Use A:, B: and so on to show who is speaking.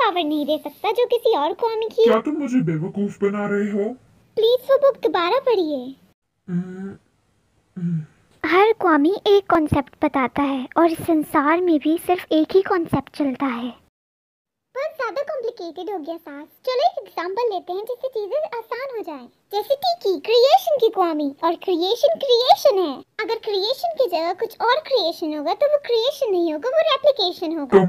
A: Power नहीं दे सकता जो किसी और को हमें की क्या
B: तुम मुझे बेवकूफ बना रहे हो
A: प्लीज वो बुक दोबारा पढ़िए
C: हम्म, हम्म। हर कौमी एक कॉन्सेप्ट बताता है और संसार में भी सिर्फ एक ही कॉन्सेप्ट चलता है
A: बहुत ज्यादा कॉम्प्लिकेटेड हो गया सास चलो एक एग्जांपल लेते हैं जिससे चीजें आसान हो जाए जैसे टी की क्रिएशन की कौमी और क्रिएशन क्रिएशन है अगर क्रिएशन की जगह कुछ और क्रिएशन होगा तो वो क्रिएशन नहीं होगा वो रेप्लिकेशन होगा तो